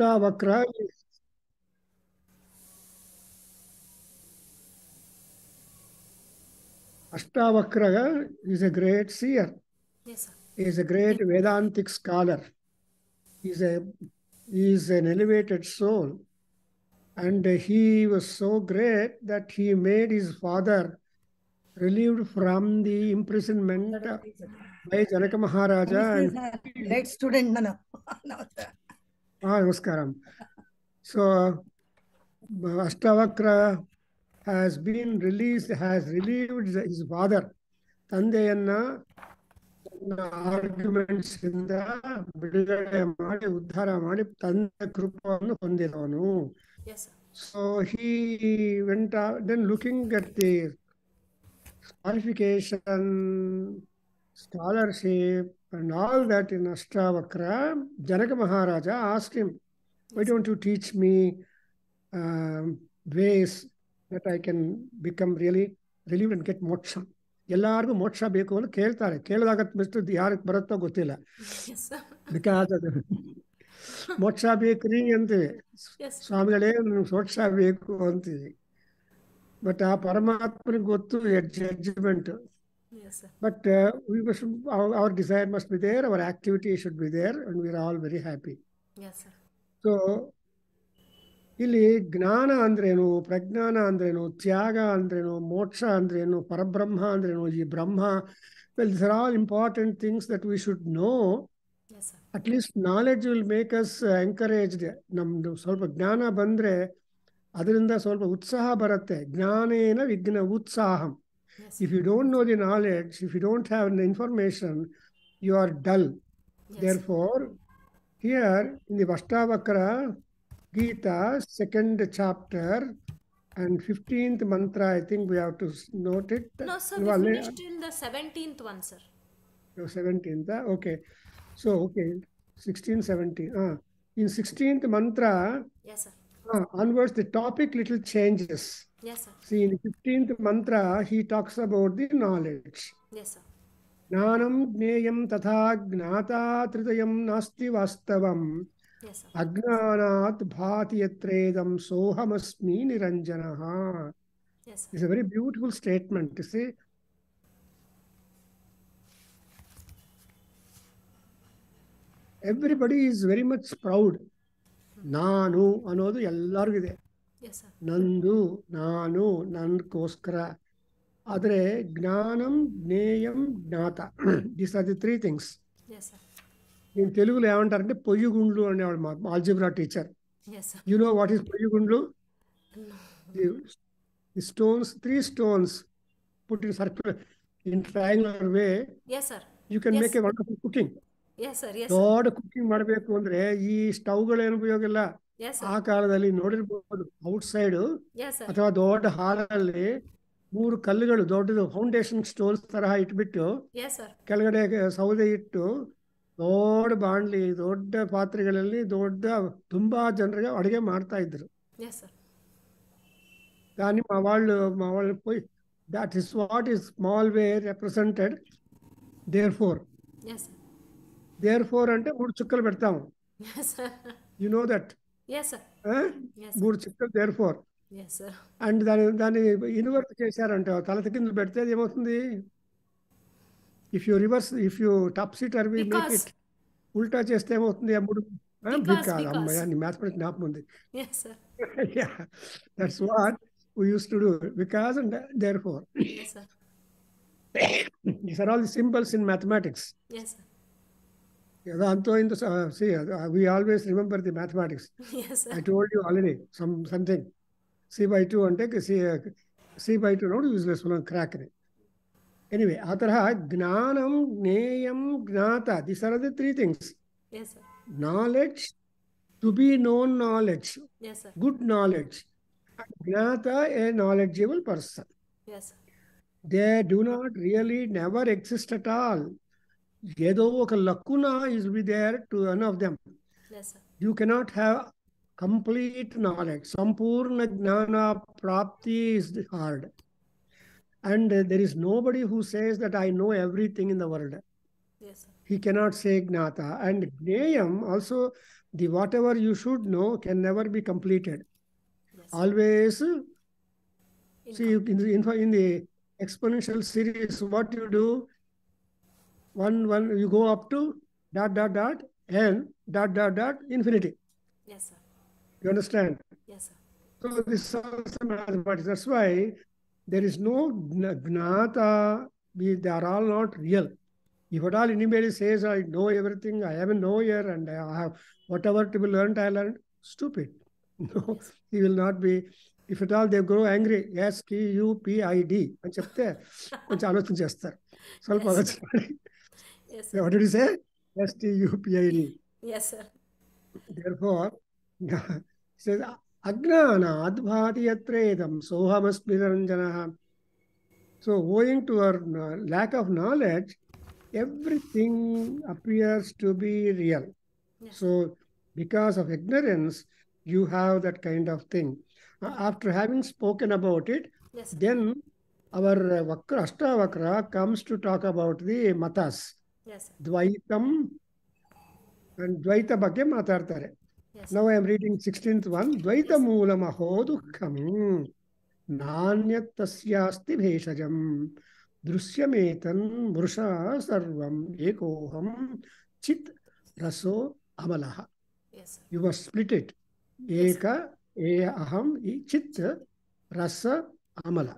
Astavakra is is a great seer. Yes, sir. He is a great Vedantic scholar. He is, a, he is an elevated soul. And he was so great that he made his father relieved from the imprisonment by Janaka Maharaja. Great student, Nana. నమస్కారం so Ashtavakra has been release has relieved his father ತಂದೆಯನ್ನ arguments ಇಂದ ಬಿಡುಗಡೆ ಮಾಡಿ ಉದ್ಧಾರ ಮಾಡಿ ತಂದೆ ಕೃಪವನ್ನು ಹೊಂದಿದವನು so he went then looking at the qualification scholarship And all that in Ashtavakra, Janaka Maharaja asked him, Why don't you teach me ways that I can become really relieved and get moksha? ಎಲ್ಲಾರಿಗೂ ಮೋಕ್ಷ ಬೇಕು ಅಂತ ಕೇಳ್ತಾರೆ ಕೇಳಿದಾಗ mist ಯಾರಿಗೆ ಬರುತ್ತೋ ಗೊತ್ತಿಲ್ಲ because ಅದು ಮೋಕ್ಷ ಬೇಕ್ರಿ ಅಂತೀವಿ ಸ್ವಾಮಿಗಳೇ ನಮ್ಗೆ ಮೋಕ್ಷ ಬೇಕು ಅಂತೀವಿ ಬಟ್ ಆ ಪರಮಾತ್ಮನಿಗೆ ಗೊತ್ತು judgment but sir. But uh, we must, our, our, desire must be there, our activity should be there, and we are all very happy. Yes, sir. So, ಇಲ್ಲಿ ಜ್ಞಾನ ಅಂದ್ರೇನು ಪ್ರಜ್ಞಾನ ಅಂದ್ರೇನು ತ್ಯಾಗ ಅಂದ್ರೇನು ಮೋಕ್ಷ ಅಂದ್ರೇನು ಪರಬ್ರಹ್ಮ ಅಂದ್ರೇನು ಈ ಬ್ರಹ್ಮ well this are all important things that we should know at least knowledge will make us ನಮ್ದು ಸ್ವಲ್ಪ ಜ್ಞಾನ ಬಂದರೆ ಅದರಿಂದ ಸ್ವಲ್ಪ ಉತ್ಸಾಹ ಬರುತ್ತೆ ಜ್ಞಾನೇನ ವಿಘ್ನ ಉತ್ಸಾಹಂ Yes. If you don't know the knowledge, if you don't have the information, you are dull. Yes. Therefore, here in the Vastavakra Gita, second chapter, and 15th mantra, I think we have to note it. No, sir, we finished in the 17th one, sir. No, 17th, ah, okay. So, okay, 16, 17. Ah. In 16th mantra, yes, sir. Ah, onwards, the topic little changes. Yes, sir. See, in the 15th mantra, he talks about the knowledge. Yes, sir. ज्ञानं ज्ञेयं तथा ज्ञाता तृतयं नास्ति वास्तवम् yes, अज्ञानात् भाति यत्रेदं सोऽहमस्मि निरञ्जनः it's a very beautiful statement say everybody is very much proud ನಾನು ಅನ್ನೋದು ಎಲ್ಲರಿಗೂ ಇದೆ ನಂದು ನಾನು ನನ್ಗೋಸ್ಕರ ಆದರೆ ಜ್ಞಾನಂ ಜ್ಞೇయం ಜ್ಞಾತ these are the three things నేను తెలుగులో ఏమంటారంటే పొయ్యిగుండ్లు అనేవాడు మా algebra teacher you know what is పొయ్యిగుండ్లు the stones three stones put in circular in triangular way you can make a wonderful cooking ದೊಡ್ಡ ಕುಕಿಂಗ್ ಮಾಡಬೇಕು ಅಂದರೆ ಈ ಸ್ಟವ್ಗಳೇನು ಉಪಯೋಗ ಇಲ್ಲ ಆ ಕಾಲದಲ್ಲಿ ನೋಡಿರ್ಬೋದು ಔಟ್ ಸೈಡ್ ಅಥವಾ ದೊಡ್ಡ ಹಾಲಲ್ಲಿ ಮೂರು ಕಲ್ಲುಗಳು ದೊಡ್ಡದು ಫೌಂಡೇಶನ್ ಸ್ಟೋನ್ಸ್ ತರಹ ಇಟ್ಬಿಟ್ಟು ಕೆಳಗಡೆ ಸೌದೆ ಇಟ್ಟು ದೊಡ್ಡ ಬಾಣಲಿ ದೊಡ್ಡ ಪಾತ್ರೆಗಳಲ್ಲಿ ದೊಡ್ಡ ತುಂಬಾ ಜನರಿಗೆ ಅಡುಗೆ ಮಾಡ್ತಾ ಇದ್ರು ದಾನಿ ಮವಾಳ್ that is what is small way represented therefore therefore ಅಂತ ಮೂರು ಚುಕ್ಕಲ್ పెడతాము ಯು ನೋ ದಟ್ మూడు చిక్కలు దేర్ ఫోర్ అండ్ దాని దాన్ని ఇన్వర్ట్ చేశారంటే తల కింద పెడితే ఏమవుతుంది if you reverse if you top seat or we make it ఉల్టా చేస్తే ఏమవుతుంది అప్పుడు బికాజ్ అమ్మాయి అని మ్యాథమెటిక్స్ జ్ఞాపకం ఉంది that's what use to do because and therefore these are all symbols in mathematics I am the to see, uh, we always remember the mathematics. Yes. Sir. I told you already some something. C by two and take C, uh, C by two not useless one crack. Anyway, ataraha gnanam gneyam gnata. These are the three things. Yes. Sir. Knowledge, to be known knowledge. Yes. Sir. Good knowledge. gnata, a knowledgeable person. Yes. Sir. They do not really never exist at all lacuna is be there to one of them. Yes, You cannot have complete knowledge. Sampurna jnana prapti is hard. And there is nobody who says that I know everything in the world. Yes, He cannot say jnata. And jnayam also, the whatever you should know can never be completed. Always, see, in the exponential series, what you do? one one you go up to dot dot dot n dot dot dot infinity. Yes, sir. You understand? Yes, sir. So this is also mathematics. That's why there is no gnata. They are all not real. If at all anybody says, I know everything, I have a knower, and I have whatever to be learned, I learned, stupid. No, he will not be. If at all they grow angry, yes, T U P I D అని Yes. Sir. What did you say? S T U P I D. Yes, sir. Therefore, says Agnana Advati Yatredam Sohamasmi So, owing to our lack of knowledge, everything appears to be real. So, because of ignorance, you have that kind of thing. After having spoken about it, yes. then our Vakra, Ashtavakra comes to talk about the matas. ದ್ವೈತಂ and ದ್ವೈತ ಬಗ್ಗೆ ಮಾತಾಡ್ತಾರೆ now I am reading sixteenth one ದ್ವೈತ ಮೂಲಂ ಅಹೋ ದುಃಖಂ ನಾಣ್ಯತ್ ತಸ್ಯಾಸ್ತಿ ಭೇಷಜಂ ದೃಶ್ಯಮೇತನ್ ಮೃಷಾ ಸರ್ವಂ ಏಕೋಹಂ ಚಿತ್ ರಸೋ ಅಮಲಃ ಯು ವರ್ ಸ್ಪ್ಲಿಟ್ ಇಟ್ ಏಕ ಏ ಅಹಂ ಈ ಚಿತ್ ರಸ ಅಮಲ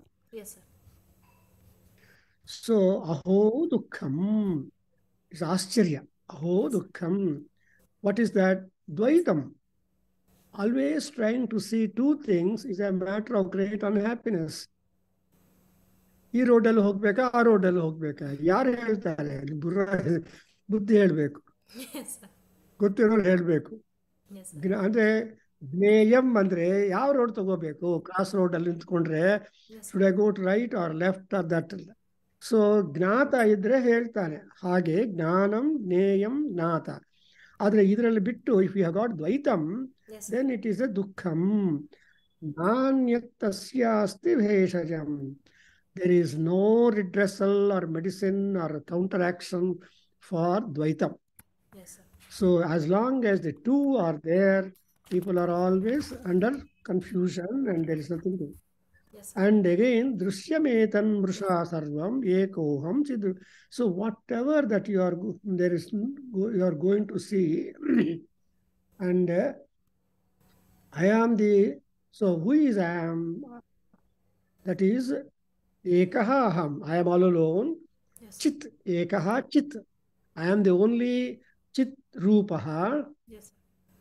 ಸೊ ಅಹೋ ದುಃಖಂ is Ascharya. Aho Dukkham. What is that? Dvaitam. Always trying to see two things is a matter of great unhappiness. Hogbeka. ರೋಡಲ್ಲಿ ಹೋಗ್ಬೇಕಾ ಆ ರೋಡಲ್ಲಿ ಹೋಗ್ಬೇಕಾ ಯಾರು ಹೇಳ್ತಾರೆ ಬುರ್ರ ಬುದ್ಧಿ ಹೇಳಬೇಕು ಗೊತ್ತಿರೋರು ಹೇಳಬೇಕು ಅಂದ್ರೆ ಜ್ಞೇಯಂ ಅಂದ್ರೆ ಯಾವ ರೋಡ್ ತಗೋಬೇಕು ಕ್ರಾಸ್ ರೋಡ್ ಅಲ್ಲಿ ನಿಂತ್ಕೊಂಡ್ರೆ should I go to right or left or that so ಜ್ಞಾತ ಇದ್ರೆ ಹೇಳ್ತಾನೆ ಹಾಗೆ ಜ್ಞಾನಂ ಜ್ಞೇಯಂ ಜ್ಞಾತ ಆದರೆ ಇದರಲ್ಲಿ ಬಿಟ್ಟು ಇಫ್ ಯು ಗಾಟ್ ದ್ವೈತಂ ದೆನ್ ಇಟ್ ಈಸ್ ಎ ದುಃಖಂ ನಾಣ್ಯಸ್ತಿ ಭೇಷಜಂ there is no redressal or medicine or counter action for ದ್ವೈತಂ so as long as the two are there people are always under confusion and there is nothing to and again, drishyametam mrusha sarvam ekoham chidru. So whatever that you are, there is, you are going to see, and uh, I am the, so who is I am? That is ekaha aham. I am all alone. Yes. Chit ekaha chit. I am the only chit rupaha. Yes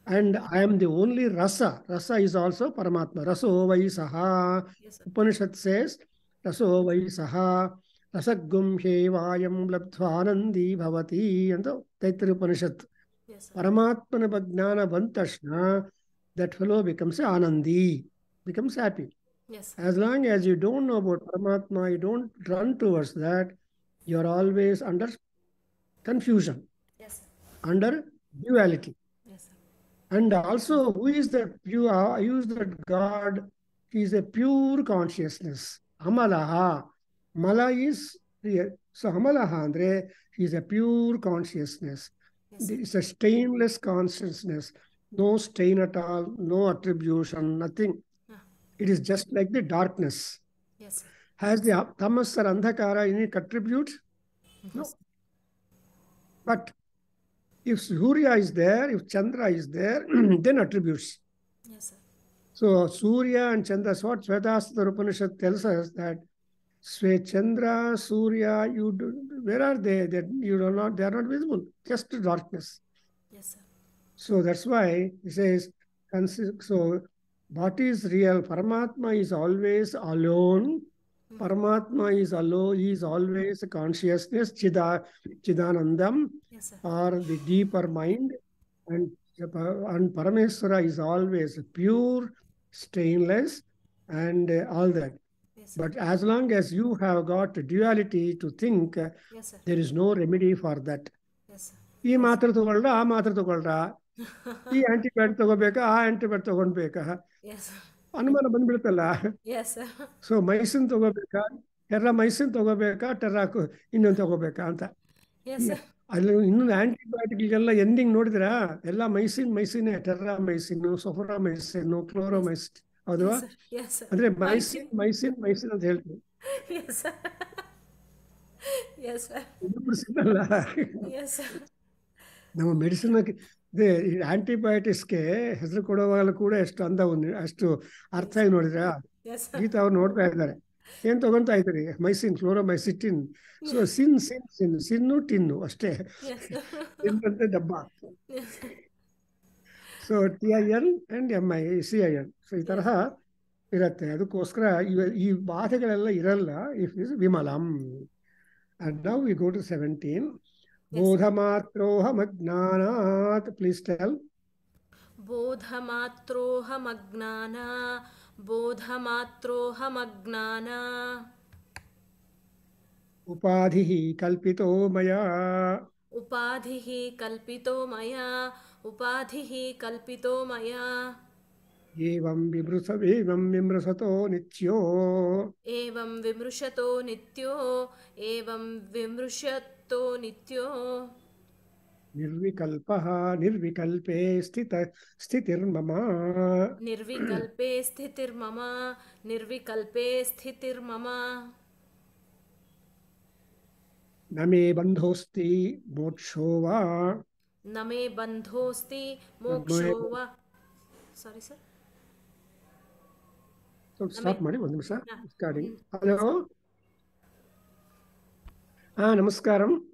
and I am the only rasa. Rasa is also Paramatma. Raso vai saha. Yes, Upanishad says, Raso vai saha. Rasagum shevayam labdhvanandi bhavati. And the Taittiriya Upanishad. Yes, Paramatmana bhagnana vantashna. That fellow becomes anandi, becomes happy. Yes. As long as you don't know about Paramatma, you don't run towards that, you're always under confusion. Yes. Under duality. And also, who is that pure? Who is that God? He is a pure consciousness. Amalaha. Mala is here. So Amalaha Andre, he is a pure consciousness. Yes. It's a stainless consciousness. No stain at all, no attribution, nothing. It is just like the darkness. Yes. Has the tamas or andhakara any attribute? Yes. No. But if Surya is there, if Chandra is there, then attributes. Yes, sir. So Surya and Chandra, so what Svetastara Upanishad tells us that Swe Chandra, Surya, you do, where are they? That you do not, they are not visible, just darkness. Yes, sir. So that's why he says, so what is real? Paramatma is always alone Paramatma is alone, is always consciousness, Chida, Chidanandam, yes, or the deeper mind. And, and Parameswara is always pure, stainless, and uh, all that. Yes, but as long as you have got duality to think, yes, there is no remedy for that. ಈ ಮಾತ್ರ ತಗೊಳ್ರ ಆ ಮಾತ್ರ ತಗೊಳ್ರ ಈ antibiotic ತಗೋಬೇಕಾ ಆ antibiotic ತಗೊಂಡ್ಬೇಕಾ ಅನುಮಾನ ಬಂದ್ಬಿಡುತ್ತಲ್ಲ so ಮೈಸೂನ್ ತಗೋಬೇಕಾ Terra ಮೈಸೂನ್ ತಗೋಬೇಕಾ ಟೆರ್ರಾ ಇನ್ನೊಂದು ತಗೋಬೇಕಾ ಅಂತ ಅಲ್ಲಿ ಇನ್ನೊಂದು ಆಂಟಿಬಯೋಟಿಕ್ಗೆಲ್ಲ ಎಂಡಿಂಗ್ ನೋಡಿದ್ರಾ ಎಲ್ಲ ಮೈಸಿನ್ ಮೈಸಿನೇ ಟೆರ್ರಾ ಮೈಸಿನ್ ಸೊಫರಾ ಮೈಸೂನ್ ಕ್ಲೋರೋ ಮೈಸಿನ್ ಹೌದು ಅಂದ್ರೆ ಮೈಸಿನ್ ಮೈಸಿನ್ ಮೈಸಿನ್ ಅಂತ ಹೇಳ್ತೀವಿ ನಮ್ಮ ಮೆಡಿಸಿನ್ ಅದೇ ಗೆ ಆಂಟಿಬಯೋಟಿಕ್ಸ್ಗೆ ಹೆಸರು ಕೊಡುವಾಗಲೂ ಕೂಡ ಎಷ್ಟು ಅಂದ ಒಂದು ಅಷ್ಟು ಅರ್ಥ ಆಗಿ ನೋಡಿದ್ರ ಗೀತ ಅವ್ರು ನೋಡ್ತಾ ಇದ್ದಾರೆ ಏನ್ ತಗೊಂತ ಇದ್ರಿ mycin chloromycetin so sin sin sin sin tin ಅಷ್ಟೇ ಟಿನ್ ಡಬ್ಬ so T I N and M I C I N so ಈ ತರಹ ಇರತ್ತೆ ಅದಕ್ಕೋಸ್ಕರ ಈ ಬಾಧೆಗಳೆಲ್ಲ ಇರಲ್ಲ ಇಫ್ ಇಸ್ ವಿಮಲಂ and now we go to seventeen उपाधि प्लीज टेल उपाधिः कल्पितो मया उपाधिः कल्पितो मया उपाधिः कल्पितो मया एवं एवं विमृशतो नित्यो एवं विमृशतो नित्यो एवं विमृशत् युक्तो नित्यो निर्विकल्पः निर्विकल्पे स्थित स्थितिर्मम निर्विकल्पे स्थितिर्मम निर्विकल्पे स्थितिर्मम न मे बन्धोऽस्ति मोक्षो वा न मे बन्धोऽस्ति मोक्षो वा ಸಾರಿ ಸರ್ ಸ್ಟಾಪ್ ಮಾಡಿ ಒಂದು ನಿಮಿಷ ಸ್ಟಾರ್ಟಿಂಗ್ ಹಲೋ నమస్కారం